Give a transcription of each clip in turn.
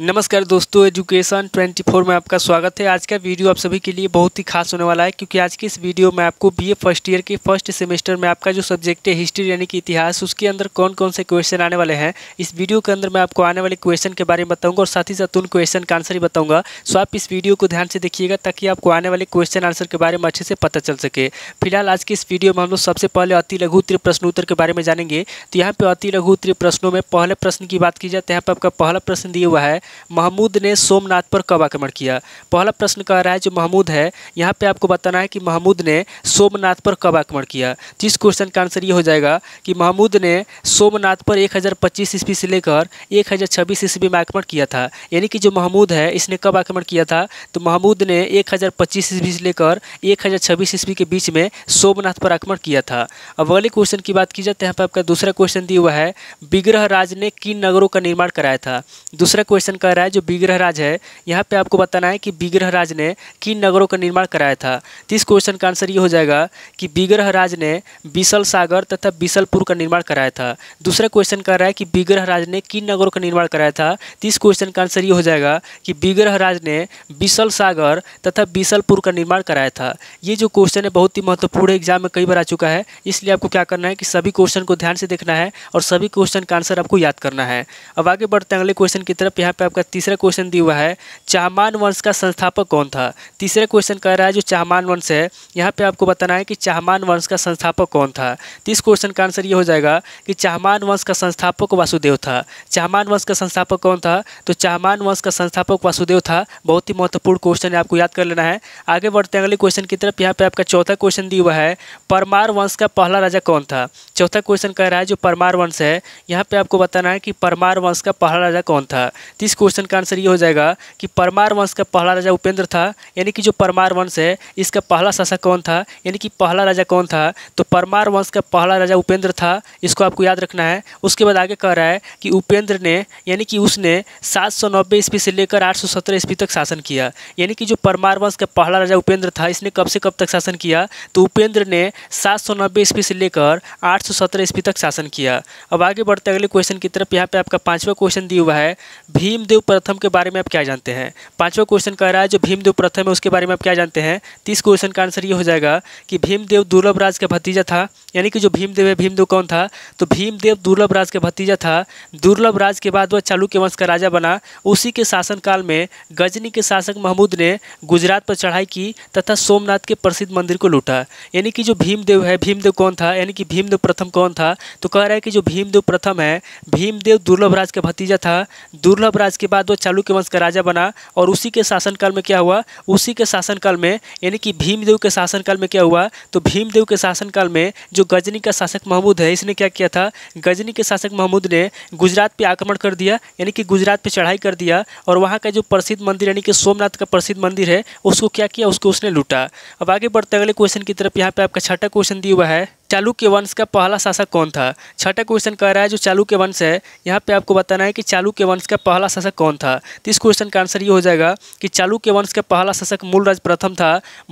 नमस्कार दोस्तों एजुकेशन 24 में आपका स्वागत है आज का वीडियो आप सभी के लिए बहुत ही खास होने वाला है क्योंकि आज की इस वीडियो में आपको बीए फर्स्ट ईयर के फर्स्ट सेमेस्टर में आपका जो सब्जेक्ट है हिस्ट्री यानी कि इतिहास उसके अंदर कौन कौन से क्वेश्चन आने वाले हैं इस वीडियो के अंदर मैं आपको आने वाले क्वेश्चन के बारे में बताऊँगा और साथ ही साथ उन क्वेश्चन का आंसर ही बताऊँगा सो आप इस वीडियो को ध्यान से देखिएगा ताकि आपको आने वाले क्वेश्चन आंसर के बारे में अच्छे से पता चल सके फिलहाल आज की इस वीडियो में हम लोग सबसे पहले अति लघु त्रि प्रश्नोत्तर के बारे में जानेंगे तो यहाँ पर अति लघु उत्तर प्रश्नों में पहले प्रश्न की बात की जाए तो यहाँ पर आपका पहला प्रश्न दिया हुआ है महमूद ने सोमनाथ पर कब आक्रमण किया पहला प्रश्न कह रहा है जो महमूद है यहाँ पे आपको बताना है कि महमूद ने सोमनाथ पर कब आक्रमण किया जिस क्वेश्चन का आंसर ये हो जाएगा कि महमूद ने सोमनाथ पर एक हज़ार पच्चीस ईस्वी से लेकर एक हज़ार छब्बीस ईस्वी में आक्रमण किया था यानी कि जो महमूद है इसने कब आक्रमण किया था तो महमूद ने एक हज़ार पच्चीस ईस्वी से लेकर एक हज़ार छब्बीस ईस्वी के बीच में सोमनाथ पर आक्रमण किया था अब अगले क्वेश्चन की बात की जाए तो यहाँ पर आपका दूसरा क्वेश्चन दिया हुआ है विग्रह राज ने किन नगरों का निर्माण कराया था दूसरा क्वेश्चन क्वेश्चन कह रहा है जो विग्रह राज है यहाँ पे आपको बताना है कि विग्रह राज ने किन नगरों का निर्माण कराया था तो इस क्वेश्चन का आंसर ये हो जाएगा कि विग्रह राज ने बिसल सागर तथा बिसलपुर का निर्माण कराया था दूसरा क्वेश्चन कह रहा है कि विग्रह राज ने किन नगरों का निर्माण कराया था तो इस क्वेश्चन का आंसर ये हो जाएगा कि विग्रह राज ने बिसल सागर तथा बिसलपुर का निर्माण कराया था ये जो क्वेश्चन है बहुत ही महत्वपूर्ण है एग्जाम में कई बार आ चुका है इसलिए आपको क्या करना है कि सभी क्वेश्चन को ध्यान से देखना है और सभी क्वेश्चन का आंसर आपको याद करना है अब आगे बढ़ते हैं अगले क्वेश्चन की तरफ यहाँ पे आपका तीसरा क्वेश्चन दिया हुआ है चाहमान वंश का संस्थापक कौन था तीसरा क्वेश्चन कह रहा है जो चाहमान वंश है यहाँ पे आपको बताना है कि चाहमान वंश का संस्थापक कौन था तीस क्वेश्चन का आंसर ये हो जाएगा कि चाहमान वंश का संस्थापक वासुदेव था चाहमान वंश का संस्थापक कौन था तो चाहमान वंश का संस्थापक वासुदेव था बहुत ही महत्वपूर्ण क्वेश्चन है आपको याद कर लेना है आगे बढ़ते हैं अगले क्वेश्चन की तरफ यहाँ पर आपका चौथा क्वेश्चन दिया हुआ है परमार वंश का पहला राजा कौन था चौथा क्वेश्चन कह रहा है जो परमार वंश है यहाँ पर आपको बताना है कि परमार वंश का पहला राजा कौन था तो इस क्वेश्चन का आंसर ये हो जाएगा कि परमार वंश का पहला राजा उपेंद्र था यानी कि जो परमार वंश है इसका पहला शासक कौन था यानी कि पहला राजा कौन था तो परमार वंश का पहला राजा उपेंद्र था इसको आपको याद रखना है उसके बाद आगे कह रहा है कि उपेंद्र ने यानी कि उसने सात सौ नब्बे ईस्वी से लेकर आठ सौ सत्रह ईस्वी तक शासन किया यानी कि जो परमार वंश का पहला राजा उपेंद्र था इसने कब से कब तक शासन किया तो उपेंद्र ने सात सौ नब्बे ईस्वी से लेकर आठ सौ सत्रह ईस्वी तक शासन किया अब आगे बढ़ते अगले क्वेश्चन की तरफ यहाँ पे आपका पाँचवा क्वेश्चन दिया हुआ है भी भीमदेव प्रथम के बारे में आप क्या जानते हैं पांचवा क्वेश्चन कह रहा है जो भीमदेव प्रथम है उसके बारे में आप क्या जानते हैं तीस क्वेश्चन का आंसर ये हो जाएगा कि भीमदेव दुर्लभ राज का भतीजा था यानी कि जो भीमदेव है भीमदेव कौन था तो भीमदेव दुर्लभ राज का भतीजा था दुर्लभ राज के बाद वह चालुक्य वंश का राजा बना उसी के शासनकाल में गजनी के शासक महमूद ने गुजरात पर चढ़ाई की तथा सोमनाथ के प्रसिद्ध मंदिर को लूटा यानी कि जो भीमदेव है भीमदेव कौन था यानी कि भीमदेव प्रथम कौन था तो कह रहा है कि जो भीमदेव प्रथम है भीमदेव दुर्लभ राज का भतीजा था दुर्लभ राज के बाद वो चालुक्य वंश का राजा बना और उसी के शासनकाल में क्या हुआ उसी के शासनकाल में यानी कि भीमदेव के शासनकाल में क्या हुआ तो भीमदेव के शासनकाल में जो गजनी का शासक महमूद है इसने क्या किया था गजनी के शासक महमूद ने गुजरात पर आक्रमण कर दिया यानी कि गुजरात पर चढ़ाई कर दिया और वहाँ का जो प्रसिद्ध मंदिर यानी कि सोमनाथ का प्रसिद्ध मंदिर है उसको क्या किया उसको उसने लूटा अब आगे बढ़ते अगले क्वेश्चन की तरफ यहाँ पर आपका छठा क्वेश्चन दिया हुआ है चालुक्य वंश का पहला शासक कौन था छठा क्वेश्चन कह रहा है जो चालुक्य वंश है यहाँ पे आपको बताना है कि चालुक्य वंश का पहला शासक कौन था तो इस क्वेश्चन का आंसर ये हो जाएगा कि चालुक्य वंश का पहला शासक मूलराज प्रथम था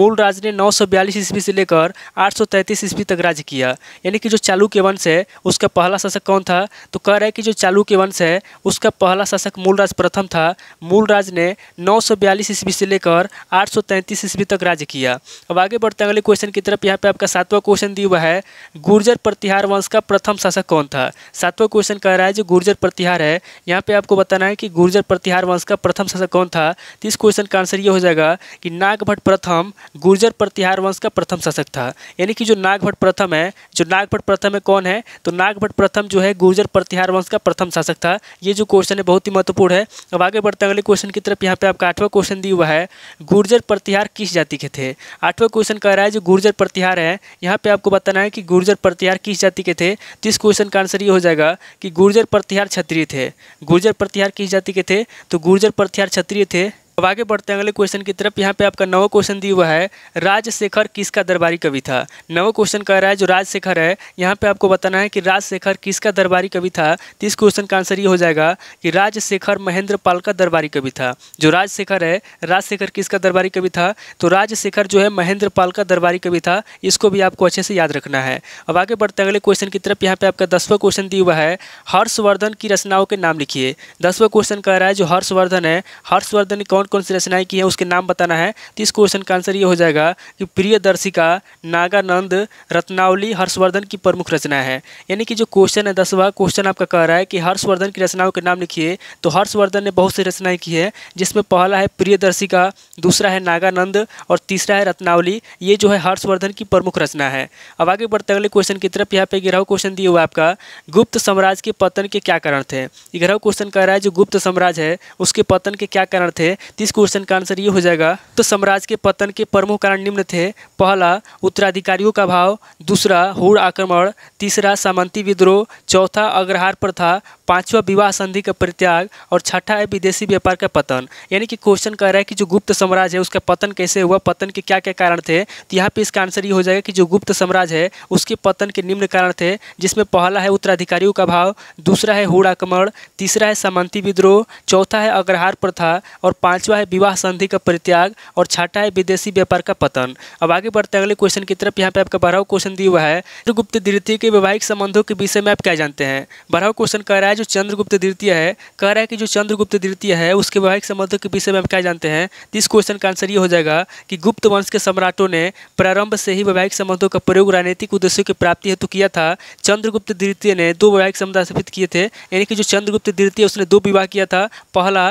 मूलराज ने नौ सौ ईस्वी से लेकर आठ सौ ईस्वी तक राज्य किया यानी कि जो चालुक्य वंश है उसका पहला शासक कौन था तो कह रहा है कि जो चालुक्य वंश है उसका पहला शासक मूलराज प्रथम था मूलराज ने नौ ईस्वी से लेकर आठ ईस्वी तक राज्य किया अब आगे बढ़ते हैं अगले क्वेश्चन की तरफ यहाँ पे आपका सातवां क्वेश्चन दिया हुआ है गुर्जर प्रतिहार वंश का प्रथम शासक कौन था सातवां क्वेश्चन कह रहा है जो गुर्जर प्रतिहार है यहाँ पे आपको बताना है कि गुर्जर प्रतिहार वंश का प्रथम शासक कौन था तो इस क्वेश्चन का आंसर ये हो जाएगा कि नागभट्ट प्रथम गुर्जर प्रतिहार वंश का प्रथम शासक था यानी कि जो नागभट्ट प्रथम है जो नागभट्ट प्रथम है कौन है तो नागभट्ट प्रथम जो है गुर्जर प्रतिहार वंश का प्रथम शासक था ये जो क्वेश्चन है बहुत ही महत्वपूर्ण है अब आगे बढ़ते अगले क्वेश्चन की तरफ यहाँ पे आपका आठवां क्वेश्चन दिया हुआ है गुर्जर प्रतिहार किस जाति के थे आठवां क्वेश्चन कह रहा है जो गुर्जर प्रतिहार है यहाँ पे आपको बताना है कि गुर्जर प्रतिहार किस जाति के थे तो इस क्वेश्चन का आंसर ये हो जाएगा कि गुर्जर प्रतिहार क्षत्रिय थे गुर्जर प्रतिहार किस जाति के थे तो गुर्जर प्रतिहार क्षत्रिय थे अब आगे बढ़ते हैं अगले क्वेश्चन की तरफ यहाँ पे आपका नवा क्वेश्चन दिया हुआ है राजशेखर किसका दरबारी कवि था नवा क्वेश्चन कह रहा है जो राजशेखर है यहाँ पे आपको बताना है कि राजशेखर किसका दरबारी कवि था तो इस क्वेश्चन का आंसर ये हो जाएगा कि राजशेखर महेंद्र पाल का दरबारी कवि था जो राजशेखर है राजशेखर किसका दरबारी कवि था तो राजशेखर जो है महेंद्र पाल का दरबारी कवि था इसको भी आपको अच्छे से याद रखना है अब आगे बढ़ते हैं अगले क्वेश्चन की तरफ यहाँ पे आपका दसवा क्वेश्चन दिया हुआ है हर्षवर्धन की रचनाओं के नाम लिखिए दसवा क्वेश्चन कह रहा है जो हर्षवर्धन है हर्षवर्धन कौन कौन सी रचनाएं की है उसके नाम बताना है तो इस क्वेश्चन का आंसर ये हो जाएगा कि प्रियदर्शिका नागानंद रत्नावली हर्षवर्धन की प्रमुख रचना है यानी कि जो क्वेश्चन है दसवा क्वेश्चन आपका कह रहा है कि हर्षवर्धन की रचनाओं के नाम लिखिए तो हर्षवर्धन ने बहुत सी रचनाएं की है जिसमें पहला है प्रियदर्शिका दूसरा है नागानंद और तीसरा है रत्नावली ये जो है हर्षवर्धन की प्रमुख रचना है अब आगे बढ़ते अगले क्वेश्चन की तरफ यहाँ पे ग्रह क्वेश्चन दिए हुआ आपका गुप्त साम्राज्य के पतन के क्या कारण थे ग्रह क्वेश्चन कह रहा है जो गुप्त साम्राज्य है उसके पतन के क्या कारण थे तो इस क्वेश्चन का आंसर ये हो जाएगा तो साम्राज्य के पतन के प्रमुख कारण निम्न थे पहला उत्तराधिकारियों का भाव दूसरा हुड़ आक्रमण तीसरा सामंती विद्रोह चौथा अग्रहार प्रथा पांचवा विवाह संधि का परित्याग और छठा है विदेशी व्यापार का पतन यानी कि क्वेश्चन कह रहा है कि जो गुप्त साम्राज्य है उसका पतन कैसे हुआ पतन के क्या क्या कारण थे तो यहाँ पे इसका आंसर ये हो जाएगा कि जो गुप्त साम्राज्य है उसके पतन के निम्न कारण थे जिसमें पहला है उत्तराधिकारियों का भाव दूसरा है होड़ आक्रमण तीसरा है सामंती विद्रोह चौथा है अग्रहार प्रथा और पाँचवा है विवाह संधि का परित्याग और छठा है विदेशी व्यापार का पतन अब आगे बढ़ते हैं अगले क्वेश्चन की तरफ यहाँ पे आपका बढ़ाव क्वेश्चन दिया हुआ है गुप्त द्वितीय के वैवाहिक संबंधों के विषय में आप क्या जानते हैं बढ़ाव क्वेश्चन कह रहा है जो चंद्रगुप्त द्वितीय है कह रहा है कि जो चंद्रगुप्त द्वितीय है उसके वैवाहिक संबंधों के विषय में हम क्या जानते हैं तो इस क्वेश्चन का आंसर ये हो जाएगा कि गुप्त वंश के सम्राटों ने प्रारंभ से ही वैवाहिक संबंधों का प्रयोग राजनीतिक उद्देश्यों की प्राप्ति हेतु किया था चंद्रगुप्त द्वितीय ने दो वैवाहिक संबंध स्थापित किए थे यानी कि जो चंद्रगुप्त द्वितीय उसने दो विवाह किया था पहला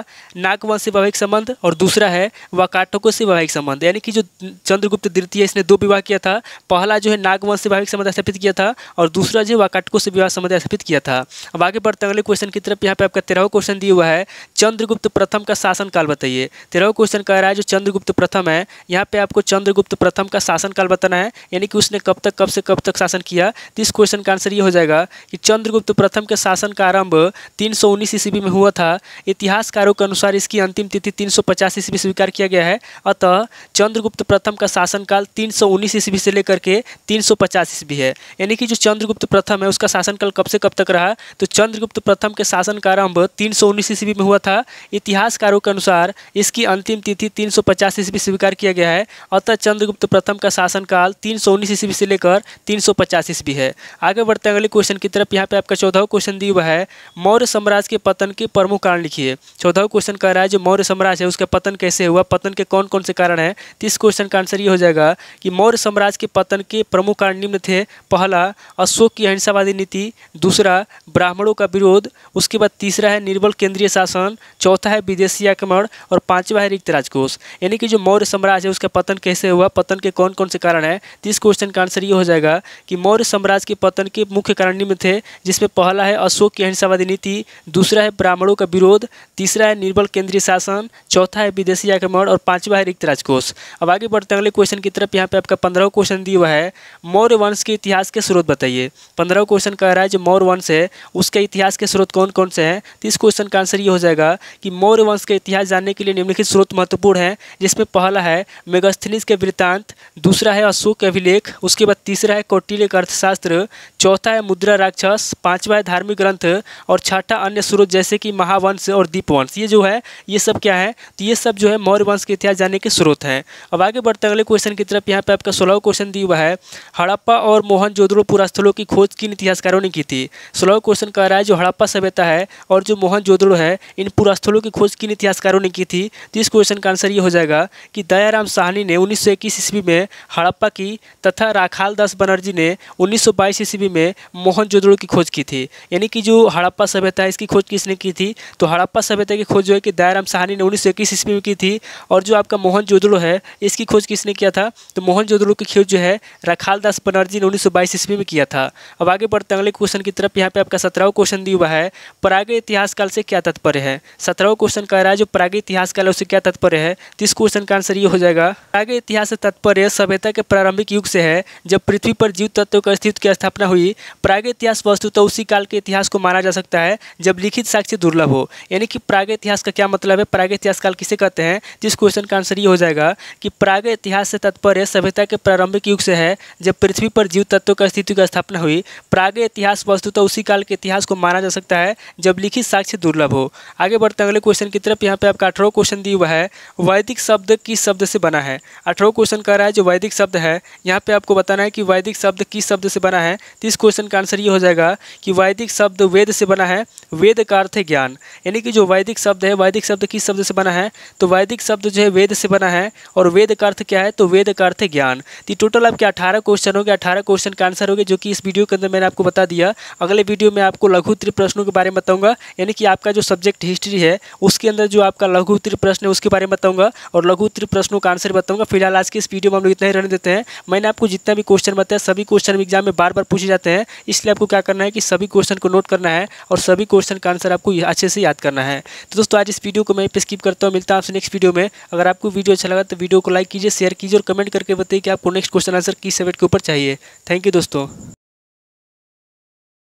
नागवंश से वैवाहिक संबंध और दूसरा है वाकाटकों से वैवाहिक संबंध यानी कि जो चंद्रगुप्त द्वितीय इसने दो विवाह किया था पहला जो है नागवंश से वैवाहिक संबंध स्थापित किया था और दूसरा जो है वाकाटकों से विवाह संबंध स्थापित किया था अब आगे बढ़ते अगले क्वेश्चन की तरफ यहाँ पे आपका तेरहवा क्वेश्चन दिया हुआ है चंद्रगुप्त प्रथम का शासनकाल बताइए तेरहवा क्वेश्चन कह रहा है जो चंद्रगुप्त प्रथम है यहाँ पे आपको चंद्रगुप्त प्रथम का शासनकाल बताना है यानी कि उसने कब तक कब से कब तक शासन किया तो इस क्वेश्चन का आंसर ये हो जाएगा कि चंद्रगुप्त प्रथम के शासन का आरंभ तीन सौ उन्नीस ईस्वी में हुआ था इतिहासकारों के अनुसार इसकी अंतिम तिथि तीन सौ पचास ईस्वी स्वीकार किया गया है अतः चंद्रगुप्त प्रथम का शासनकाल तीन सौ उन्नीस ईस्वी से लेकर के तीन सौ पचास ईस्वी है यानी कि जो चंद्रगुप्त प्रथम है उसका शासनकाल कब से कब तक रहा तो चंद्रगुप्त प्रथम के शासन का आरंभ तीन सौ उन्नीस ईस्वी में हुआ था इतिहासकारों के अनुसार इसकी अंतिम तिथि तीन सौ पचास ईस्वी स्वीकार किया गया है अतः चंद्रगुप्त प्रथम का शासनकाल तीन सौ उन्नीस ईस्वी से लेकर तीन सौ पचास ईस्वी है आगे बढ़ते हैं अगले क्वेश्चन की तरफ यहाँ पे आपका चौदह क्वेश्चन दिया हुआ है मौर्य साम्राज्य के पतन के प्रमुख कारण लिखिए चौदह क्वेश्चन कह रहा है जो मौर्य साम्राज्य है उसका पतन कैसे हुआ पतन के कौन कौन से कारण है तो इस क्वेश्चन का आंसर ये हो जाएगा कि मौर्य साम्राज्य के पतन के प्रमुख कारण निम्न थे पहला अशोक की अहिंसावादी नीति दूसरा ब्राह्मणों का विरोध विरोध उसके बाद तीसरा है निर्बल केंद्रीय शासन चौथा है विदेशी आक्रमण और पांचवा है रिक्त राजकोष यानी कि जो मौर्य साम्राज्य है उसका पतन कैसे हुआ पतन के कौन कौन से कारण है तो इस क्वेश्चन का आंसर ये हो जाएगा कि मौर्य साम्राज्य के पतन के मुख्य कारण निम्न थे जिसमें पहला है अशोक की अहिंसावादी नीति दूसरा है ब्राह्मणों का विरोध तीसरा है निर्बल केंद्रीय शासन चौथा है विदेशी आक्रमण और पांचवा है रिक्त राजकोष अब आगे बढ़ते अगले क्वेश्चन की तरफ यहाँ पे आपका पंद्रह क्वेश्चन दिया हुआ है मौर्य वंश के इतिहास के स्रोत बताइए पंद्रह क्वेश्चन कह रहा है जो मौर्य वंश है उसके इतिहास के स्रोत कौन कौन से हैं तो इस क्वेश्चन का आंसर ये हो जाएगा कि मौर्य वंश का इतिहास जानने के लिए निम्नलिखित स्रोत महत्वपूर्ण हैं जिसमें पहला है मेगास्थनीज के वृत्तांत दूसरा है अशोक के अभिलेख उसके बाद तीसरा है कौटिल्य का अर्थशास्त्र चौथा है मुद्रा राक्षस पाँचवा है धार्मिक ग्रंथ और छठा अन्य स्रोत जैसे कि महावंश और दीपवंश ये जो है ये सब क्या है तो ये सब जो है मौर्य वंश के इतिहास जानने के स्रोत हैं अब आगे बढ़ते अगले क्वेश्चन की तरफ यहाँ पर आपका सोलह क्वेश्चन दिया हुआ है हड़प्पा और मोहन जोदड़ो पुरास्थलों की खोज किन इतिहासकारों ने की थी सोलह क्वेश्चन कह रहा है जो हड़प्पा हड़प्पा सभ्यता है और जो मोहन जोदड़ो है इन पुरास्थलों की खोज किन इतिहासकारों ने की थी तो इस क्वेश्चन का आंसर ये हो जाएगा कि दयाराम साहनी ने उन्नीस ईस्वी में हड़प्पा की तथा राखाल दास बनर्जी ने उन्नीस ईस्वी में मोहन जोदड़ो की खोज की थी यानी कि जो हड़प्पा सभ्यता है इसकी खोज किसने की थी तो हड़प्पा सभ्यता की खोज जो है कि दयाराम साहनी ने उन्नीस ईस्वी में की थी और जो आपका मोहन जोदड़ो है इसकी खोज किसने किया था तो मोहन जोदड़ो की खोज जो है राखाल दास बनर्जी ने उन्नीस ईस्वी में किया था अब आगे बढ़ते अगले क्वेश्चन की तरफ यहाँ पे आपका सत्रह क्वेश्चन दिए युवा है प्राग इतिहास काल से क्या तत्पर्य है सत्रहवा क्वेश्चन कह रहा है जो प्राग इतिहास काल उससे क्या तत्पर्य है तो इस क्वेश्चन का आंसर ये हो जाएगा प्राग इतिहास से तत्पर्य सभ्यता के प्रारंभिक युग से है जब पृथ्वी पर जीव तत्व का अस्तित्व की स्थापना हुई प्राग इतिहास वस्तु तो उसी काल के इतिहास को माना जा सकता है जब लिखित साक्ष्य दुर्लभ हो यानी कि प्राग इतिहास का क्या मतलब है प्राग इतिहास काल किसे कहते हैं तो इस क्वेश्चन का आंसर ये हो जाएगा कि प्राग इतिहास से तत्पर्य सभ्यता के प्रारंभिक युग से है जब पृथ्वी पर जीव तत्व का अस्तित्व की स्थापना हुई प्राग इतिहास वस्तु तो उसी काल के इतिहास को माना जा जा सकता है जब लिखित साक्ष्य दुर्लभ हो आगे बढ़ते अगले क्वेश्चन की तरफ यहाँ पे आपका अठारह क्वेश्चन दिया हुआ है वैदिक शब्द किस शब्द से बना है अठारह क्वेश्चन कह रहा है जो वैदिक शब्द है यहाँ पे आपको बताना है कि वैदिक शब्द किस शब्द से बना है तो इस क्वेश्चन का आंसर ये हो जाएगा कि वैदिक शब्द वेद से बना है वेद का अर्थ है ज्ञान यानी कि जो वैदिक शब्द है वैदिक शब्द किस शब्द से बना है तो वैदिक शब्द जो है वेद से बना है और वेद का अर्थ क्या है तो वेद का अर्थ है ज्ञान तो टोटल आपके अठारह क्वेश्चन हो गए अठारह क्वेश्चन का आंसर हो गए जो कि इस वीडियो के अंदर मैंने आपको बता दिया अगले वीडियो में आपको लघु त्रिप्र प्रश्नों के बारे में बताऊंगा यानी कि आपका जो सब्जेक्ट हिस्ट्री है उसके अंदर जो आपका लघु उत्तरी प्रश्न है उसके बारे में बताऊंगा और लघु उत्तरी प्रश्नों का आंसर बताऊंगा फिलहाल आज के इस वीडियो में हम लोग इतना ही रहने देते हैं मैंने आपको जितना भी क्वेश्चन बताया सभी क्वेश्चन एग्जाम में बार बार पूछे जाते हैं इसलिए आपको क्या करना है कि सभी क्वेश्चन को नोट करना है और सभी क्वेश्चन का आंसर आपको अच्छे से याद करना है तो दोस्तों आज इस वीडियो को मैं स्किप करता हूँ मिलता हूँ आपसे नेक्स्ट वीडियो में अगर आपको वीडियो अच्छा लगा तो वीडियो को लाइक कीजिए शेयर कीजिए और कमेंट करके बताइए कि आपको नेक्स्ट क्वेश्चन आंसर किस सब्जेक्ट के ऊपर चाहिए थैंक यू दोस्तों